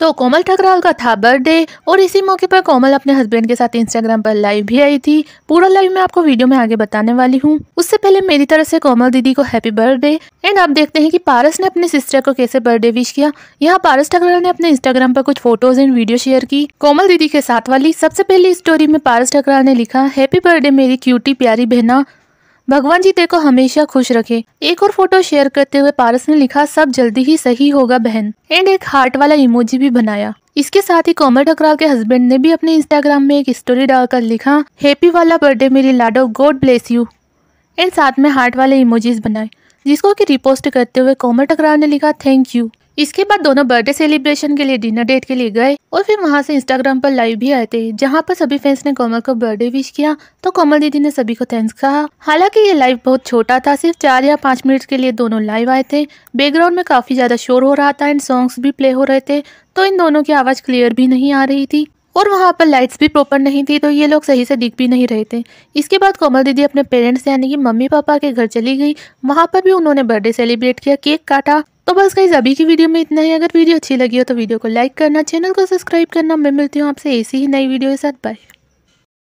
तो कोमल ठकराल का था बर्थडे और इसी मौके पर कोमल अपने हस्बैंड के साथ इंस्टाग्राम पर लाइव भी आई थी पूरा लाइव मैं आपको वीडियो में आगे बताने वाली हूँ उससे पहले मेरी तरफ से कोमल दीदी को हैप्पी बर्थडे एंड आप देखते हैं कि पारस ने अपने सिस्टर को कैसे बर्थडे विश किया यहाँ पारस ठकराल ने अपने इंस्टाग्राम पर कुछ फोटोज एंड वीडियो शेयर की कोमल दीदी के साथ वाली सबसे पहली स्टोरी में पारस ठकराल ने लिखा हैप्पी बर्थडे मेरी क्यूटी प्यारी बहना भगवान जी तेरे को हमेशा खुश रखे एक और फोटो शेयर करते हुए पारस ने लिखा सब जल्दी ही सही होगा बहन एंड एक हार्ट वाला इमोजी भी बनाया इसके साथ ही कोमल ठकराव के हस्बैंड ने भी अपने इंस्टाग्राम में एक स्टोरी डालकर लिखा हैप्पी वाला बर्थडे मेरी लाडो गॉड ब्लेस यू एंड साथ में हार्ट वाले इमोजीज बनाए जिसको की रिपोस्ट करते हुए कोमल ठकराव ने लिखा थैंक यू इसके बाद दोनों बर्थडे सेलिब्रेशन के लिए डिनर डेट के लिए गए और फिर वहाँ से इंस्टाग्राम पर लाइव भी आए थे जहाँ पर सभी फैंस ने कोमल को बर्थडे विश किया तो कोमल दीदी ने सभी को थैंक्स कहा हालांकि ये लाइव बहुत छोटा था सिर्फ चार या पाँच मिनट के लिए दोनों लाइव आए थे बैकग्राउंड में काफी ज्यादा शोर हो रहा था एंड सॉन्ग्स भी प्ले हो रहे थे तो इन दोनों की आवाज क्लियर भी नहीं आ रही थी और वहाँ पर लाइट्स भी प्रॉपर नहीं थी तो ये लोग सही से दिख भी नहीं रहे थे इसके बाद कोमल दीदी अपने पेरेंट्स यानी कि मम्मी पापा के घर चली गई वहाँ पर भी उन्होंने बर्थडे सेलिब्रेट किया केक काटा तो बस गाइज अभी की वीडियो में इतना ही अगर वीडियो अच्छी लगी हो तो वीडियो को लाइक करना चैनल को सब्सक्राइब करना मैं मिलती हूँ आपसे ऐसी ही नई वीडियो के साथ बाय